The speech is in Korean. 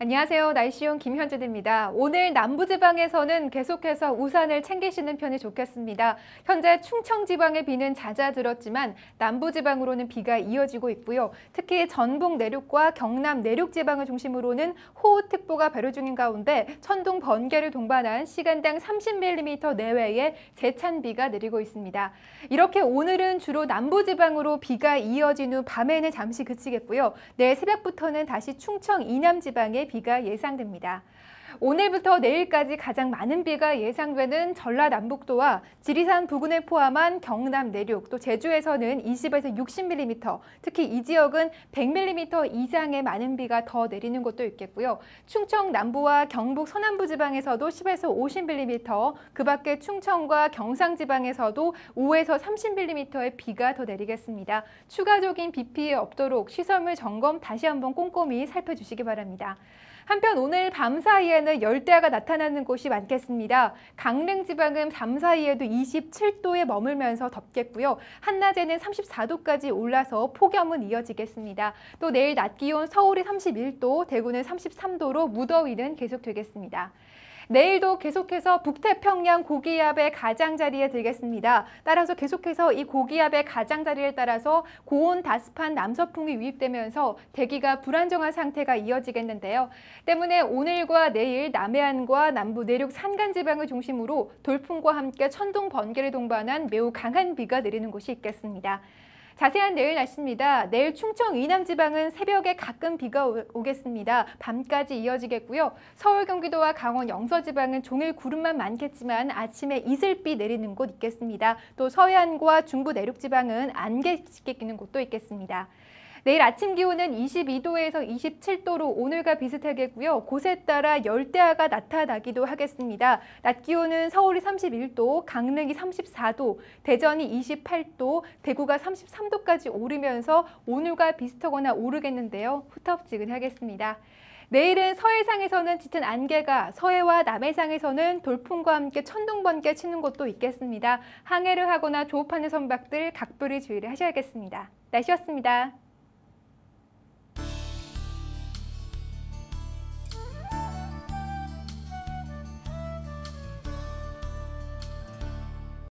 안녕하세요. 날씨용 김현진입니다. 오늘 남부지방에서는 계속해서 우산을 챙기시는 편이 좋겠습니다. 현재 충청지방의 비는 잦아들었지만 남부지방으로는 비가 이어지고 있고요. 특히 전북 내륙과 경남 내륙지방을 중심으로는 호우특보가 발효 중인 가운데 천둥 번개를 동반한 시간당 30mm 내외의 재찬 비가 내리고 있습니다. 이렇게 오늘은 주로 남부지방으로 비가 이어진 후 밤에는 잠시 그치겠고요. 내일 새벽부터는 다시 충청 이남지방에 비가 예상됩니다. 오늘부터 내일까지 가장 많은 비가 예상되는 전라남북도와 지리산 부근을 포함한 경남 내륙 또 제주에서는 20에서 60mm 특히 이 지역은 100mm 이상의 많은 비가 더 내리는 곳도 있겠고요. 충청 남부와 경북 서남부 지방에서도 10에서 50mm 그 밖에 충청과 경상 지방에서도 5에서 30mm의 비가 더 내리겠습니다. 추가적인 비 피해 없도록 시설물 점검 다시 한번 꼼꼼히 살펴주시기 바랍니다. 한편 오늘 밤 사이에 주에는 열대야가 나타나는 곳이 많겠습니다. 강릉 지방은 밤 사이에도 27도에 머물면서 덥겠고요. 한낮에는 34도까지 올라서 폭염은 이어지겠습니다. 또 내일 낮 기온 서울이 31도, 대구는 33도로 무더위는 계속되겠습니다. 내일도 계속해서 북태평양 고기압의 가장자리에 들겠습니다. 따라서 계속해서 이 고기압의 가장자리에 따라서 고온 다습한 남서풍이 유입되면서 대기가 불안정한 상태가 이어지겠는데요. 때문에 오늘과 내일 남해안과 남부 내륙 산간지방을 중심으로 돌풍과 함께 천둥 번개를 동반한 매우 강한 비가 내리는 곳이 있겠습니다. 자세한 내일 날씨입니다. 내일 충청 이남지방은 새벽에 가끔 비가 오겠습니다. 밤까지 이어지겠고요. 서울, 경기도와 강원, 영서지방은 종일 구름만 많겠지만 아침에 이슬비 내리는 곳 있겠습니다. 또 서해안과 중부 내륙지방은 안개 짙게 끼는 곳도 있겠습니다. 내일 아침 기온은 22도에서 27도로 오늘과 비슷하겠고요. 곳에 따라 열대야가 나타나기도 하겠습니다. 낮 기온은 서울이 31도, 강릉이 34도, 대전이 28도, 대구가 33도까지 오르면서 오늘과 비슷하거나 오르겠는데요. 후텁지근하겠습니다. 내일은 서해상에서는 짙은 안개가 서해와 남해상에서는 돌풍과 함께 천둥 번개 치는 곳도 있겠습니다. 항해를 하거나 조업하는 선박들 각별히 주의를 하셔야겠습니다. 날씨였습니다.